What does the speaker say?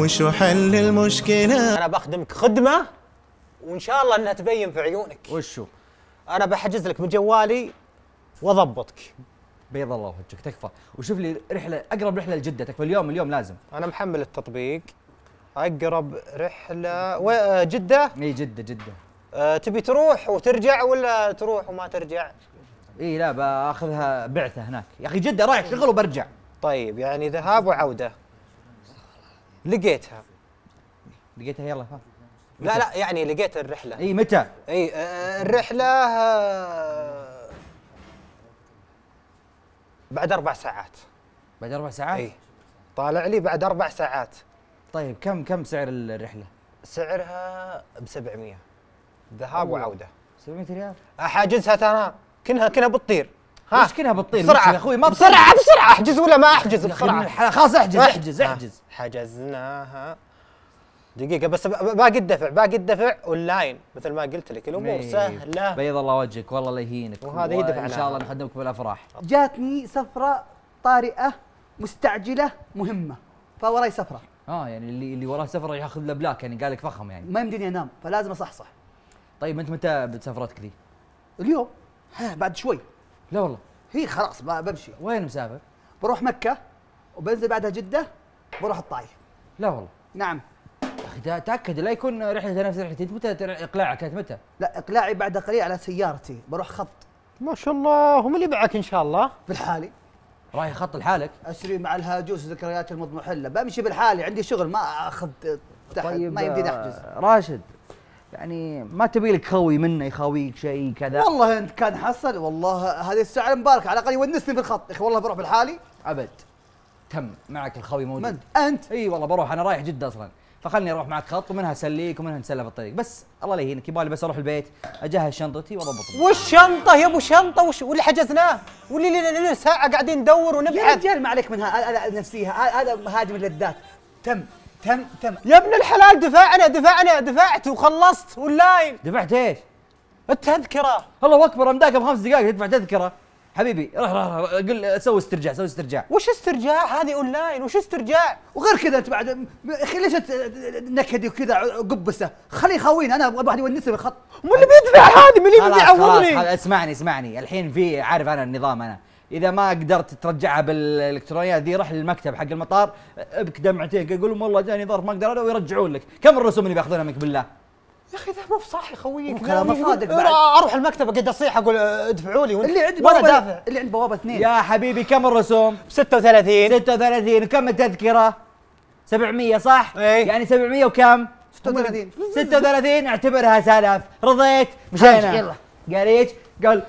وشو حل المشكلة أنا بخدمك خدمة وإن شاء الله أنها تبين في عيونك وشو؟ أنا بحجز لك من جوالي وأضبطك بيض الله وجهك تكفى وشوف لي رحلة أقرب رحلة لجدة تكفى اليوم اليوم لازم أنا محمل التطبيق أقرب رحلة و... آه، جدة؟ إي جدة جدة أه تبي تروح وترجع ولا تروح وما ترجع؟ اي لا باخذها بعثه هناك يا اخي جده رايح شغل وبرجع طيب يعني ذهاب وعوده لقيتها لقيتها يلا ها لا لا يعني لقيت الرحله اي متى اي آه، الرحله آه، بعد اربع ساعات بعد اربع ساعات اي طالع لي بعد اربع ساعات طيب كم كم سعر الرحله سعرها ب 700 ذهاب وعوده 700 ريال احاجزها ترى كنها كنها بتطير ها مشكلها بالطين بسرعه يا اخوي ما بسرعه بسرعه احجز ولا ما احجز بسرعه خلاص احجز احجز احجز حجزناها دقيقة بس باقي الدفع باقي الدفع اونلاين مثل ما قلت لك الامور سهلة بيض الله وجهك والله لا يهينك وهذا يدفع ان شاء الله نخدمك بالافراح جاتني سفرة طارئة مستعجلة مهمة فوراي سفرة اه يعني اللي اللي وراه سفرة ياخذ له بلاك يعني قالك فخم يعني ما يمديني انام فلازم اصحصح طيب انت متى سفرتك ذي؟ اليوم بعد شوي لا والله هي خلاص بمشي وين مسافر؟ بروح مكة وبنزل بعدها جدة بروح الطائف لا والله نعم اخي تاكد لا يكون رحلة نفس رحلتي انت متى اقلاعك كانت متى؟ لا اقلاعي بعد قليل على سيارتي بروح خط ما شاء الله هم اللي معك ان شاء الله بالحالي رايح خط لحالك اسري مع الهاجوس ذكريات المضمحله بمشي بالحالي عندي شغل ما اخذ تحت طيب ما يمديني احجز آه، راشد يعني ما تبي لك خوي منه يخاويك شيء كذا والله انت كان حصل والله هذه الساعه المباركه على الاقل يونسني في الخط يا اخي والله بروح بالحالي ابد تم معك الخوي موجود من انت اي والله بروح انا رايح جده اصلا فخلني اروح معك خط ومنها اسليك ومنها نسلى في الطريق بس الله لا يهينك يبالي بس اروح البيت اجهز شنطتي واضبط والشنطه يا ابو شنطه وش واللي حجزناه واللي لنا ساعه قاعدين ندور ونبحث يا رجال ما عليك منها نفسيها هذا هاجم للذات تم تم تم يا ابن الحلال دفعنا دفعنا دفعت وخلصت اونلاين دفعت ايش؟ التذكره الله اكبر امداك بخمس دقائق تدفع تذكره حبيبي روح روح قل سوي استرجاع سوي استرجاع وش استرجاع هذه اونلاين وش استرجاع وغير كذا انت بعد اخي ليش نكدي وكذا قبسه خليه خوينا انا ابغى واحد يونسني بالخط مو اللي بيدفع هذه مين اللي بيعوضني اسمعني اسمعني الحين في عارف انا النظام انا اذا ما قدرت ترجعها بالالكترونيات ذي روح للمكتب حق المطار ابك دمعتين يقول لهم والله جاني ظرف ما اقدر هذا ويرجعون لك كم الرسوم اللي بياخذونها منك بالله يا اخي ذا مو بصح خويك كلامه صادق بعد اروح المكتب اقعد اصيح اقول آه، ادفعوا لي اللي عند وانا دافع اللي عند بوابه اثنين يا حبيبي كم الرسوم؟ 36 36 وكم التذكره؟ 700 صح؟ ايه؟ يعني 700 وكم؟ 36 36 اعتبرها سلف رضيت مشينا يلا قال ايش؟ قال